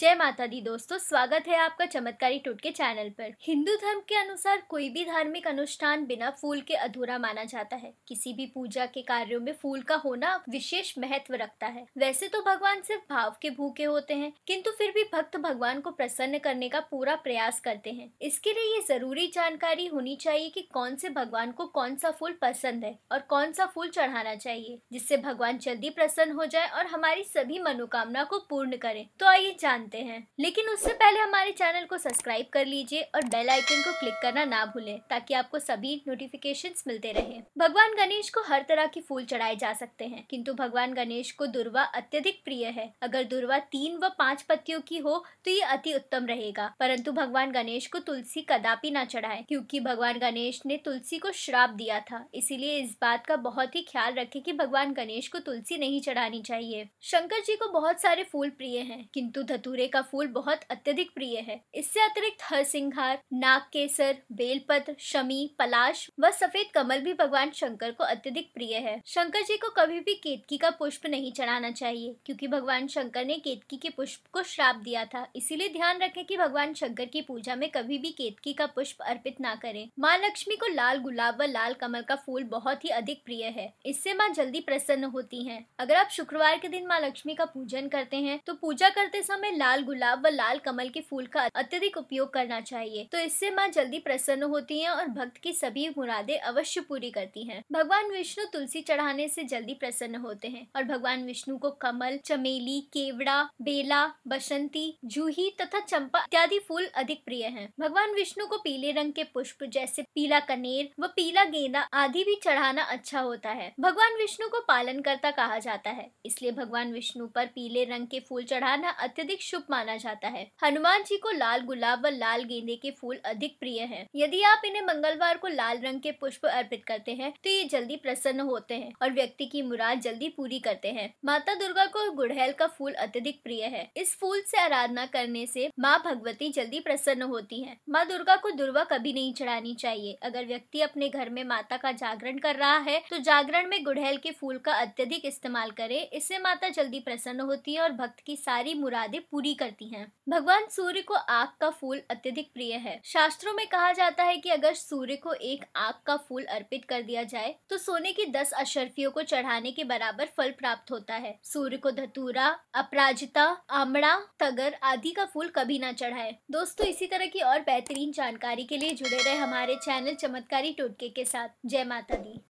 जय माता दी दोस्तों स्वागत है आपका चमत्कारी टोटके चैनल पर हिंदू धर्म के अनुसार कोई भी धार्मिक अनुष्ठान बिना फूल के अधूरा माना जाता है किसी भी पूजा के कार्यों में फूल का होना विशेष महत्व रखता है वैसे तो भगवान सिर्फ भाव के भूखे होते हैं किंतु फिर भी भक्त भगवान को प्रसन्न करने का पूरा प्रयास करते हैं इसके लिए ये जरूरी जानकारी होनी चाहिए की कौन से भगवान को कौन सा फूल पसंद है और कौन सा फूल चढ़ाना चाहिए जिससे भगवान जल्दी प्रसन्न हो जाए और हमारी सभी मनोकामना को पूर्ण करे तो आइए जानते जानते हैं लेकिन उससे पहले हमारे चैनल को सब्सक्राइब कर लीजिए और बेल आइकन को क्लिक करना ना भूलें ताकि आपको सभी नोटिफिकेशन मिलते रहे भगवान गणेश को हर तरह के फूल चढ़ाए जा सकते हैं किन्तु भगवान गणेश को दुर्वा अत्यधिक प्रिय है अगर दुर्वा तीन व पाँच पत्तियों की हो तो ये अति उत्तम रहेगा परंतु भगवान गणेश को तुलसी कदापि ना चढ़ाए क्योंकि भगवान गणेश ने तुलसी को श्राप दिया था इसीलिए इस बात का बहुत ही ख्याल रखे कि भगवान गणेश को तुलसी नहीं चढ़ानी चाहिए शंकर जी को बहुत सारे फूल प्रिय हैं किंतु धतु धतूरे का फूल बहुत अत्यधिक प्रिय है इससे अतिरिक्त हर सिंघार नाग केसर बेलपत्र शमी पलाश व सफेद कमल भी भगवान शंकर को अत्यधिक प्रिय है शंकर जी को कभी भी केतकी का पुष्प नहीं चढ़ाना चाहिए क्योंकि भगवान शंकर ने केतकी के पुष्प को श्राप दिया था इसीलिए ध्यान रखें कि भगवान शंकर की पूजा में कभी भी केतकी का पुष्प अर्पित ना करें माँ लक्ष्मी को लाल गुलाब व लाल कमल का फूल बहुत ही अधिक प्रिय है इससे माँ जल्दी प्रसन्न होती है अगर आप शुक्रवार के दिन माँ लक्ष्मी का पूजन करते हैं तो पूजा करते समय लाल गुलाब व लाल कमल के फूल का अत्यधिक उपयोग करना चाहिए तो इससे माँ जल्दी प्रसन्न होती है और भक्त की सभी मुरादे अवश्य पूरी करती है भगवान विष्णु तुलसी चढ़ाने से जल्दी प्रसन्न होते हैं और भगवान विष्णु को कमल चमेली केवड़ा बेला बसंती जूही तथा चंपा इत्यादि फूल अधिक प्रिय हैं। भगवान विष्णु को पीले रंग के पुष्प जैसे पीला कनेर व पीला गेंदा आदि भी चढ़ाना अच्छा होता है भगवान विष्णु को पालन करता कहा जाता है इसलिए भगवान विष्णु पर पीले रंग के फूल चढ़ाना अत्यधिक शुभ माना जाता है हनुमान जी को लाल गुलाब व लाल गेंदे के फूल अधिक प्रिय हैं। यदि आप इन्हें मंगलवार को लाल रंग के पुष्प अर्पित करते हैं तो ये जल्दी प्रसन्न होते हैं और व्यक्ति की मुराद जल्दी पूरी करते हैं माता दुर्गा को गुड़हेल का फूल अत्यधिक प्रिय है इस फूल से आराधना करने से माँ भगवती जल्दी प्रसन्न होती है माँ दुर्गा को दुर्वा कभी नहीं चढ़ानी चाहिए अगर व्यक्ति अपने घर में माता का जागरण कर रहा है तो जागरण में गुड़हेल के फूल का अत्यधिक इस्तेमाल करे इससे माता जल्दी प्रसन्न होती है और भक्त की सारी मुरादें पूरी पूरी करती हैं। भगवान सूर्य को आग का फूल अत्यधिक प्रिय है शास्त्रों में कहा जाता है कि अगर सूर्य को एक आग का फूल अर्पित कर दिया जाए तो सोने की दस अशर्फियों को चढ़ाने के बराबर फल प्राप्त होता है सूर्य को धतूरा अपराजिता आमड़ा तगर आदि का फूल कभी ना चढ़ाए दोस्तों इसी तरह की और बेहतरीन जानकारी के लिए जुड़े रहे हमारे चैनल चमत्कारी टोटके के साथ जय माता दी